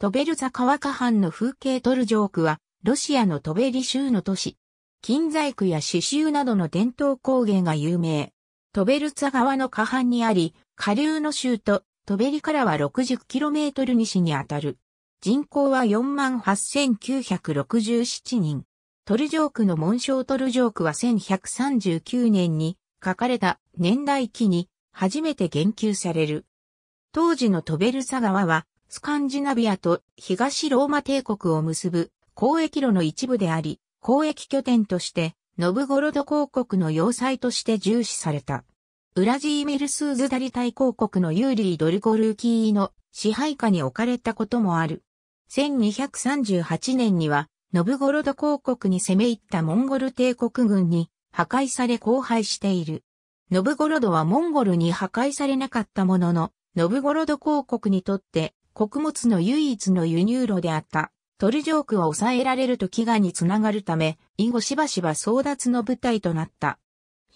トベルザ川下藩の風景トルジョークは、ロシアのトベリ州の都市。金細工や刺繍などの伝統工芸が有名。トベルツァ川の下藩にあり、下流の州とトベリからは 60km 西にあたる。人口は48,967人。トルジョークの紋章トルジョークは1139年に書かれた年代記に初めて言及される。当時のトベルツァ川はスカンジナビアと東ローマ帝国を結ぶ交易路の一部であり、交易拠点として、ノブゴロド公国の要塞として重視された。ウラジーミルスーズダリ大公国のユーリー・ドルゴルーキーの支配下に置かれたこともある。1238年には、ノブゴロド公国に攻め入ったモンゴル帝国軍に破壊され荒廃している。ノブゴロドはモンゴルに破壊されなかったものの、ノブゴロド公国にとって穀物の唯一の輸入路であった、トルジョークを抑えられると飢餓につながるため、以後しばしば争奪の舞台となった。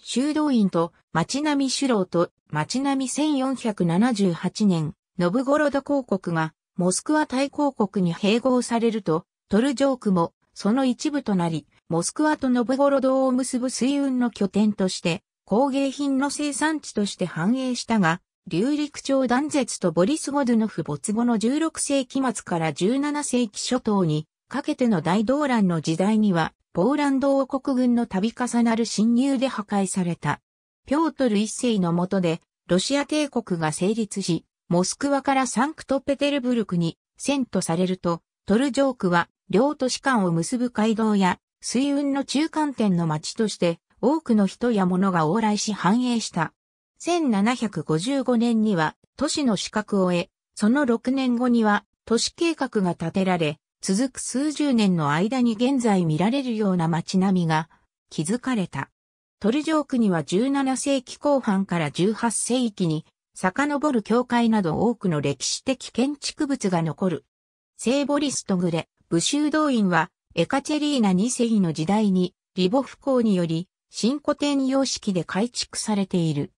修道院と町並首郎と町並1478年、ノブゴロド公国がモスクワ大公国に併合されると、トルジョークもその一部となり、モスクワとノブゴロドを結ぶ水運の拠点として、工芸品の生産地として繁栄したが、流陸町断絶とボリス・ゴドゥノフ没後の16世紀末から17世紀初頭にかけての大動乱の時代には、ポーランド王国軍の度重なる侵入で破壊された。ピョートル一世の下で、ロシア帝国が成立し、モスクワからサンクトペテルブルクに遷都されると、トルジョークは両都市間を結ぶ街道や水運の中間点の町として多くの人や物が往来し繁栄した。1755年には都市の資格を得、その6年後には都市計画が立てられ、続く数十年の間に現在見られるような街並みが築かれた。トルジョークには17世紀後半から18世紀に遡る教会など多くの歴史的建築物が残る。聖ボリストグレ、武州動員はエカチェリーナ2世の時代にリボフ公により新古典様式で改築されている。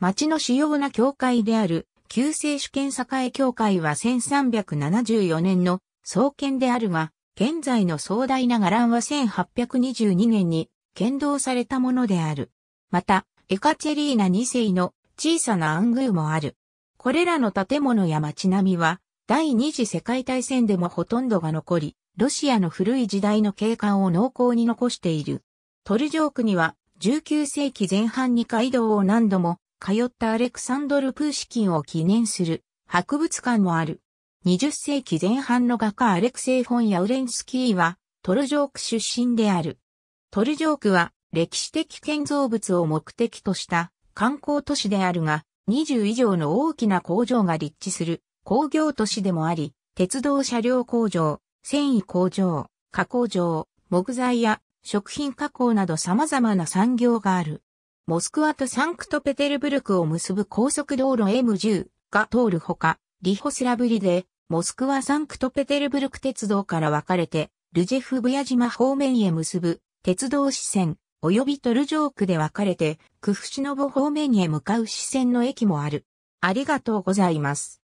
町の主要な教会である、旧聖主権栄教会は1374年の創建であるが、現在の壮大な伽藍は1822年に建造されたものである。また、エカチェリーナ2世の小さな暗宮もある。これらの建物や街並みは、第二次世界大戦でもほとんどが残り、ロシアの古い時代の景観を濃厚に残している。トルジョークには、19世紀前半に街道を何度も通ったアレクサンドル・プーシキンを記念する博物館もある。20世紀前半の画家アレクセイ・フォン・ヤウレンスキーはトルジョーク出身である。トルジョークは歴史的建造物を目的とした観光都市であるが、20以上の大きな工場が立地する工業都市でもあり、鉄道車両工場、繊維工場、加工場、木材や食品加工など様々な産業がある。モスクワとサンクトペテルブルクを結ぶ高速道路 M10 が通るほか、リホスラブリで、モスクワサンクトペテルブルク鉄道から分かれて、ルジェフブヤ島方面へ結ぶ鉄道支線、及びトルジョークで分かれて、クフシノボ方面へ向かう支線の駅もある。ありがとうございます。